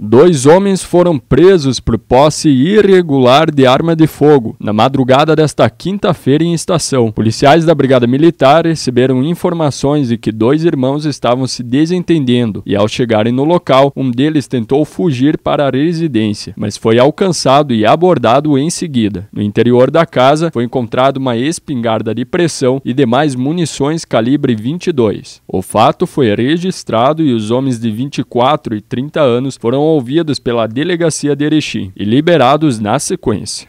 Dois homens foram presos por posse irregular de arma de fogo na madrugada desta quinta-feira em estação. Policiais da Brigada Militar receberam informações de que dois irmãos estavam se desentendendo e, ao chegarem no local, um deles tentou fugir para a residência, mas foi alcançado e abordado em seguida. No interior da casa foi encontrada uma espingarda de pressão e demais munições calibre 22. O fato foi registrado e os homens de 24 e 30 anos foram promovidos pela delegacia de Erechim e liberados na sequência.